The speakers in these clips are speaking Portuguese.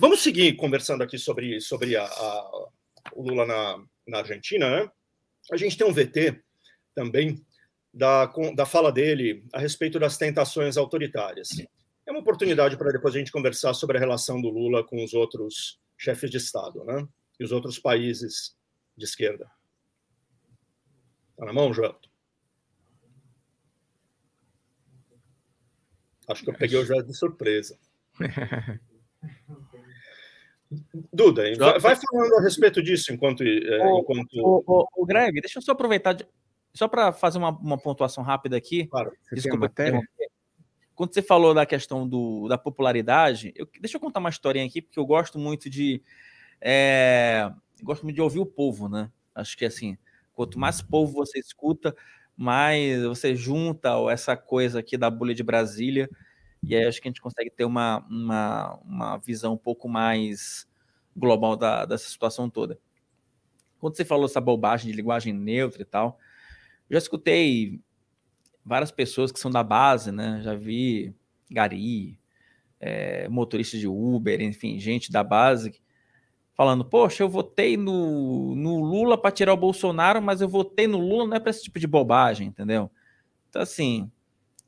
Vamos seguir conversando aqui sobre, sobre a, a, o Lula na, na Argentina, né? A gente tem um VT também da, da fala dele a respeito das tentações autoritárias. É uma oportunidade para depois a gente conversar sobre a relação do Lula com os outros chefes de Estado, né? E os outros países de esquerda. Tá na mão, Joel? Acho que eu peguei o Joel de surpresa. Duda, vai, vai falando a respeito disso enquanto. O, eh, enquanto... O, o, o Greg, deixa eu só aproveitar, de, só para fazer uma, uma, pontuação rápida aqui. Claro, desculpa. Quando você falou da questão do, da popularidade, eu, deixa eu contar uma historinha aqui, porque eu gosto muito de. É, gosto muito de ouvir o povo, né? Acho que assim, quanto mais uhum. povo você escuta, mais você junta essa coisa aqui da bolha de Brasília e aí acho que a gente consegue ter uma, uma, uma visão um pouco mais global da, dessa situação toda. Quando você falou essa bobagem de linguagem neutra e tal, eu já escutei várias pessoas que são da base, né? Já vi Gari, é, motorista de Uber, enfim, gente da base falando: Poxa, eu votei no, no Lula para tirar o Bolsonaro, mas eu votei no Lula não é para esse tipo de bobagem, entendeu? Então, assim,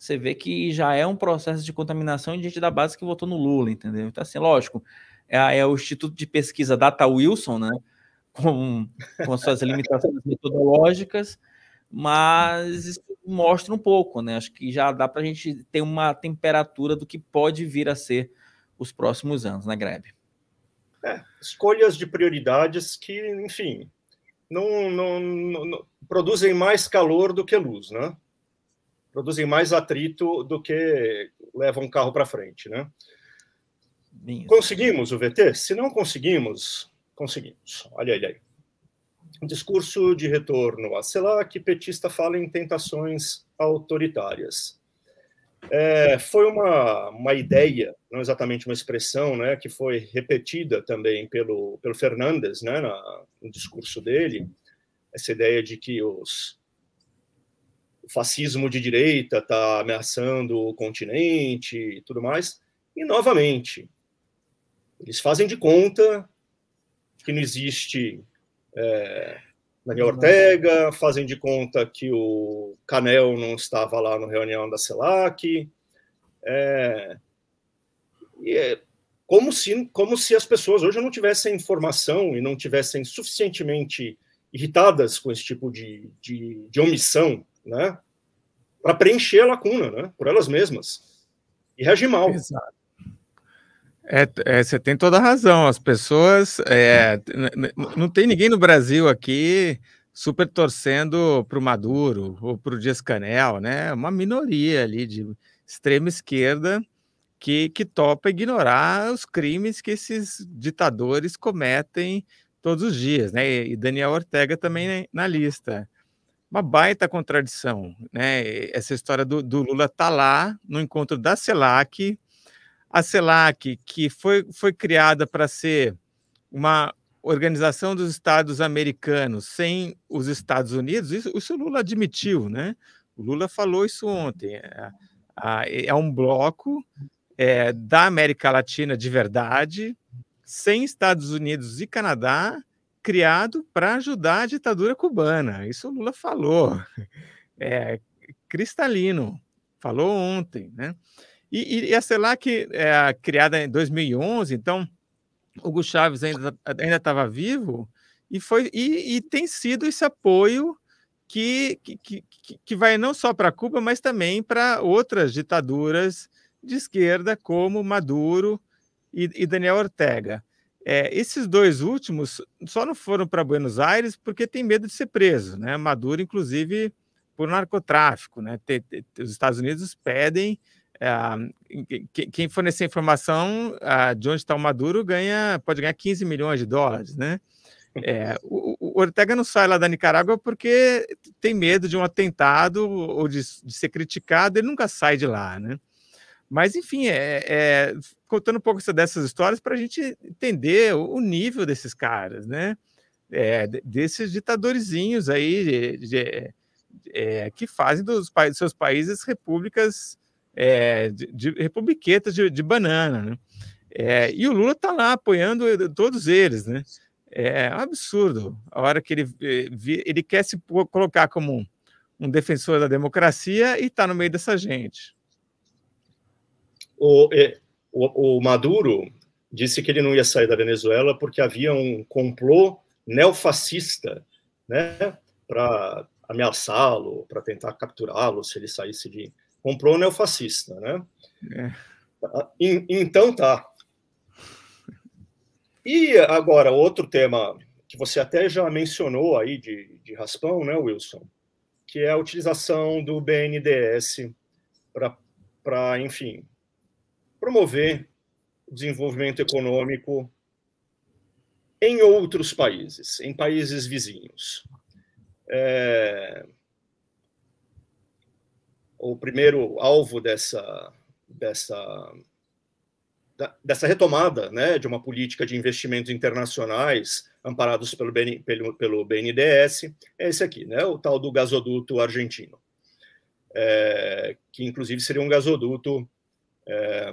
você vê que já é um processo de contaminação diante da base que votou no Lula, entendeu? Então, assim, lógico, é, é o Instituto de Pesquisa Data Wilson, né? Com, com suas limitações metodológicas, mas isso mostra um pouco, né? Acho que já dá para a gente ter uma temperatura do que pode vir a ser os próximos anos na né, greve. É, escolhas de prioridades que, enfim, não, não, não, não produzem mais calor do que luz, né? produzem mais atrito do que levam o carro para frente, né? conseguimos o VT? Se não conseguimos, conseguimos. Olha olha aí. Discurso de retorno a que petista fala em tentações autoritárias. É, foi uma, uma ideia, não exatamente uma expressão, né, que foi repetida também pelo, pelo Fernandes né, na, no discurso dele, essa ideia de que os o fascismo de direita está ameaçando o continente e tudo mais. E, novamente, eles fazem de conta que não existe é, Daniel Ortega, fazem de conta que o Canel não estava lá na reunião da CELAC. É, é, como, se, como se as pessoas hoje não tivessem informação e não tivessem suficientemente irritadas com esse tipo de, de, de omissão né, para preencher a lacuna, né, por elas mesmas. E reagir mal. Exato. É, é, você tem toda a razão. As pessoas. É, não tem ninguém no Brasil aqui super torcendo para o Maduro ou para o Dias Canel, né? É uma minoria ali de extrema esquerda que, que topa ignorar os crimes que esses ditadores cometem todos os dias, né? E Daniel Ortega também né, na lista uma baita contradição, né? Essa história do, do Lula tá lá no encontro da CELAC, a CELAC que foi, foi criada para ser uma organização dos Estados Americanos sem os Estados Unidos. Isso, isso o Lula admitiu, né? O Lula falou isso ontem. É, é, é um bloco é, da América Latina de verdade, sem Estados Unidos e Canadá, criado para ajudar a ditadura cubana. Isso o Lula falou, é, cristalino, falou ontem, né? E, e a CELAC é criada em 2011, então Hugo Chávez ainda ainda estava vivo e foi e, e, tem sido esse apoio que, que, que, que vai não só para Cuba, mas também para outras ditaduras de esquerda, como Maduro e, e Daniel Ortega. É, esses dois últimos só não foram para Buenos Aires porque tem medo de ser preso, né? Maduro, inclusive, por narcotráfico, né? Te, te, os Estados Unidos pedem é, quem fornecer informação é, de onde está o Maduro ganha, pode ganhar 15 milhões de dólares, né? Eh, o, o, Ortega não sai lá da Nicarágua porque tem medo de um atentado ou de, de ser criticado, ele nunca sai de lá, né? Mas, enfim, é, é, contando um pouco dessas histórias para a gente entender o, nível desses caras, né? É, desses ditadorezinhos aí de, de, é, que fazem dos seus países repúblicas é, de, republiquetas de, banana, né? É, e o Lula está lá apoiando todos eles, né? É um absurdo. A hora que ele, ele quer se colocar como um defensor da democracia e está no meio dessa gente o, é, o, o Maduro disse que ele não ia sair da Venezuela porque havia um complô neofascista né, para ameaçá-lo, para tentar capturá-lo se ele saísse de. Complô neofascista. Né? É. Ah, então tá. E agora, outro tema que você até já mencionou aí de, de raspão, né, Wilson? Que é a utilização do BNDS para, enfim, promover desenvolvimento econômico em outros países, em países vizinhos. É... O primeiro alvo dessa, dessa, dessa retomada né, de uma política de investimentos internacionais amparados pelo, BN, pelo, pelo BNDES é esse aqui, né, o tal do gasoduto argentino, é... que inclusive seria um gasoduto é,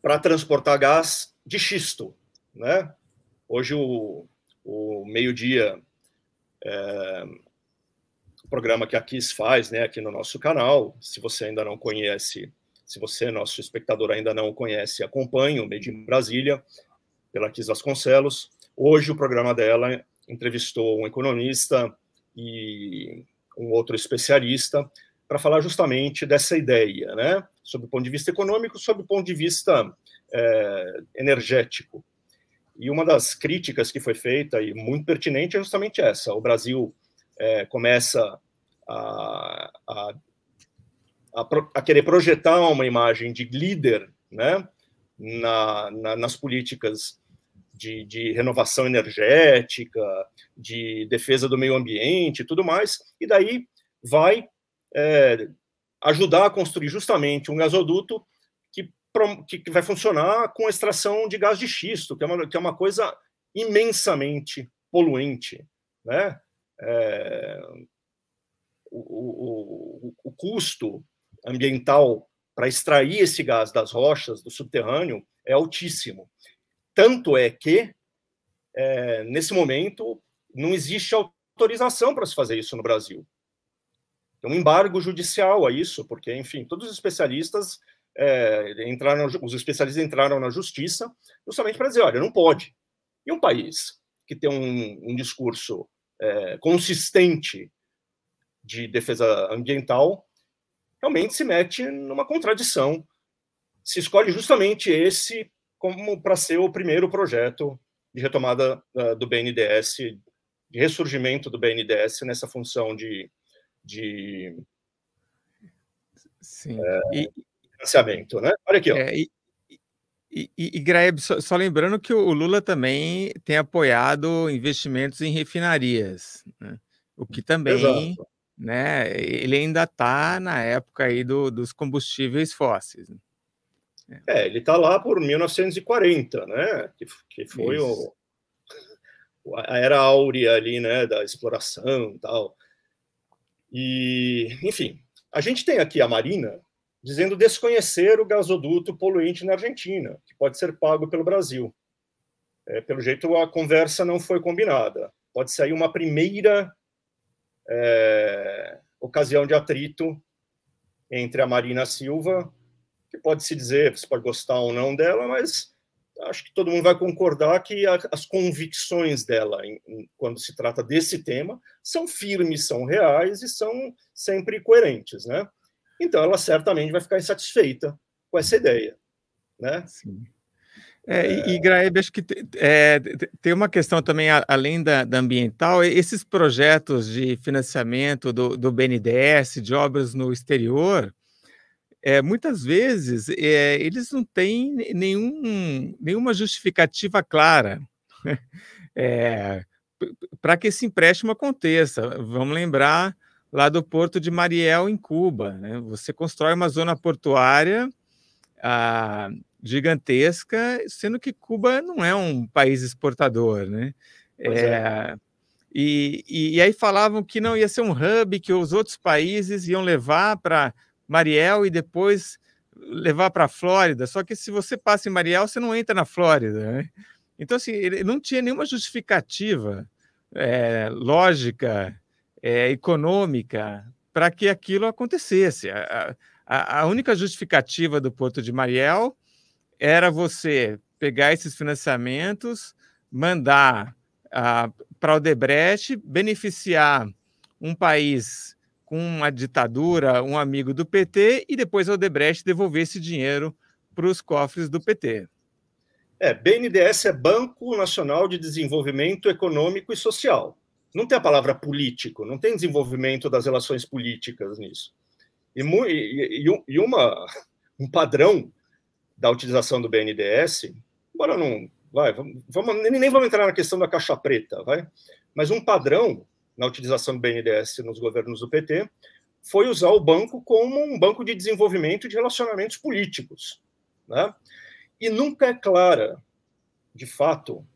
para transportar gás de xisto. Né? Hoje, o, o meio-dia, é, o programa que a Kiss faz né, aqui no nosso canal, se você ainda não conhece, se você, nosso espectador, ainda não conhece, acompanhe o Made in Brasília, pela Kiss Vasconcelos. Hoje, o programa dela entrevistou um economista e um outro especialista para falar justamente dessa ideia, né? Sob o ponto de vista econômico, sob o ponto de vista é, energético. E uma das críticas que foi feita, e muito pertinente, é justamente essa. O Brasil é, começa a, a, a, a, querer projetar uma imagem de líder né, na, na, nas políticas de, de, renovação energética, de defesa do meio ambiente e tudo mais, e daí vai é, ajudar a construir justamente um gasoduto que, que vai funcionar com extração de gás de xisto, que é uma, que é uma coisa imensamente poluente. Né? É, o, o, o custo ambiental para extrair esse gás das rochas do subterrâneo é altíssimo. Tanto é que, é, nesse momento, não existe autorização para se fazer isso no Brasil um embargo judicial a isso, porque, enfim, todos os especialistas é, entraram, os especialistas entraram na justiça justamente para dizer, olha, não pode. E um país que tem um, um discurso é, consistente de defesa ambiental realmente se mete numa contradição. Se escolhe justamente esse como para ser o primeiro projeto de retomada uh, do BNDES, de ressurgimento do BNDES nessa função de de Sim. É, e, financiamento, né? Olha aqui, ó. É, e... E, e, e Graeb, só, só, lembrando que o Lula também tem apoiado investimentos em refinarias, né? o que também, Exato. né? Ele ainda está na época aí do, dos combustíveis fósseis. Né? É, ele está lá por 1940, né? Que, que foi o, a era áurea ali, né? Da exploração, tal. E, enfim, a gente tem aqui a Marina dizendo desconhecer o gasoduto poluente na Argentina, que pode ser pago pelo Brasil. É, pelo jeito, a conversa não foi combinada. Pode sair uma primeira é, ocasião de atrito entre a Marina Silva, que pode se dizer, você pode gostar ou não dela, mas acho que todo mundo vai concordar que a, as convicções dela, em, em, quando se trata desse tema, são firmes, são reais e são sempre coerentes, né? Então, ela certamente vai ficar insatisfeita com essa ideia, né? Sim. É, e, é. e Graeb, acho que é, tem uma questão também, além da, da, ambiental, esses projetos de financiamento do, do BNDES, de obras no exterior, é, muitas vezes é, eles não têm nenhum, nenhuma justificativa clara é, né? eh, para que esse empréstimo aconteça. Vamos lembrar lá do Porto de Mariel, em Cuba. Né? Você constrói uma zona portuária ah, gigantesca, sendo que Cuba não é um país exportador. Né? É. E, e, e aí falavam que não ia ser um hub, que os outros países iam levar para Mariel e depois levar para a Flórida. Só que se você passa em Mariel, você não entra na Flórida. Né? Então, assim, ele não tinha nenhuma justificativa é, lógica, é, econômica, para que aquilo acontecesse. A, a, a única justificativa do Porto de Mariel era você pegar esses financiamentos, mandar ah, para o Debrecht, beneficiar um país com ditadura, um amigo do PT, e depois a Odebrecht devolver esse dinheiro para os cofres do PT. É, BNDES é Banco Nacional de Desenvolvimento Econômico e Social. Não tem a palavra político, não tem desenvolvimento das relações políticas nisso. E, e, e uma, um padrão da utilização do BNDES, embora não. Vai, vamos, nem, nem vamos entrar na questão da caixa preta, vai? Mas um padrão na utilização do BNDES nos governos do PT, foi usar o banco como um banco de desenvolvimento de relacionamentos políticos. Né? E nunca é clara, de fato,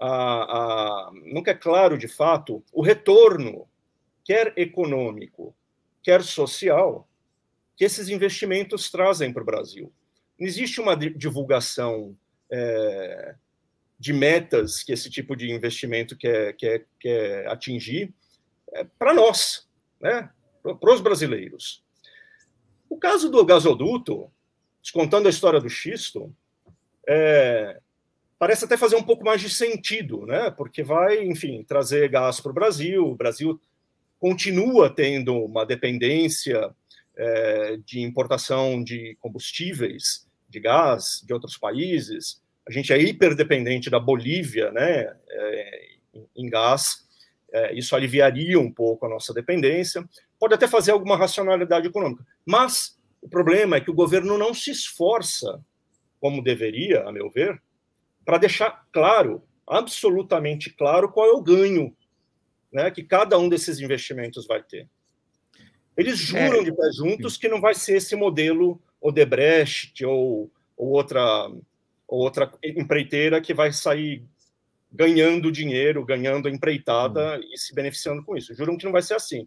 a, a, nunca é claro, de fato, o retorno, quer econômico, quer social, que esses investimentos trazem para o Brasil. Não existe uma divulgação é, de metas que esse tipo de investimento quer, quer, quer atingir é para nós, né? para os brasileiros. O caso do gasoduto, descontando a história do xisto, é, parece até fazer um pouco mais de sentido, né? porque vai, enfim, trazer gás para o Brasil, o Brasil continua tendo uma dependência é, de importação de combustíveis, de gás, de outros países, a gente é hiperdependente da Bolívia, né, é, em gás, é, isso aliviaria um pouco a nossa dependência, pode até fazer alguma racionalidade econômica, mas o problema é que o governo não se esforça, como deveria, a meu ver, para deixar claro, absolutamente claro, qual é o ganho né, que cada um desses investimentos vai ter. Eles é. juram é. de pé juntos que não vai ser esse modelo Odebrecht ou, ou outra outra empreiteira que vai sair ganhando dinheiro, ganhando empreitada uhum. e se beneficiando com isso. Juram que não vai ser assim.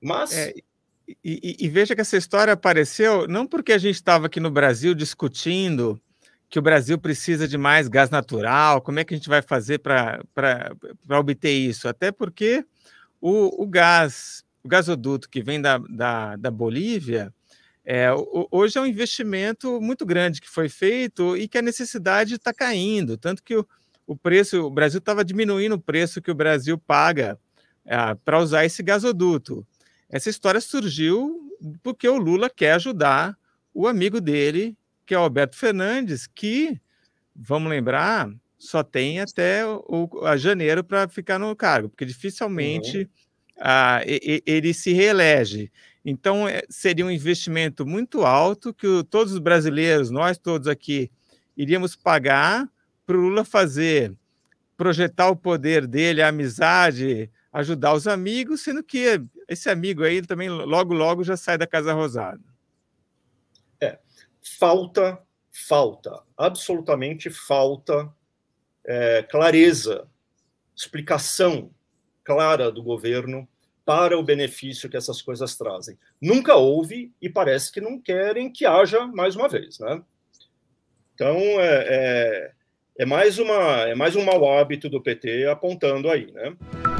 Mas. É, e, e, e, veja que essa história apareceu não porque a gente estava aqui no Brasil discutindo que o Brasil precisa de mais gás natural, como é que a gente vai fazer para obter isso? Até porque o, o gás, o gasoduto que vem da, da, da Bolívia, é, hoje é um investimento muito grande que foi feito e que a necessidade está caindo, tanto que o, o preço, o Brasil estava diminuindo o preço que o Brasil paga é, para usar esse gasoduto. Essa história surgiu porque o Lula quer ajudar o amigo dele, que é o Alberto Fernandes, que, vamos lembrar, só tem até o, janeiro para ficar no cargo, porque dificilmente uhum. Ah, ele se reelege. Então, é, seria um investimento muito alto que o, todos os brasileiros, nós todos aqui, iríamos pagar para o Lula fazer, projetar o poder dele, a amizade, ajudar os amigos, sendo que esse amigo aí também logo, logo já sai da Casa Rosada. É, falta, falta, absolutamente falta é, clareza, explicação clara do governo para o benefício que essas coisas trazem. Nunca houve e parece que não querem que haja mais uma vez, né? Então é, é, é mais uma é mais um mau hábito do PT apontando aí, né?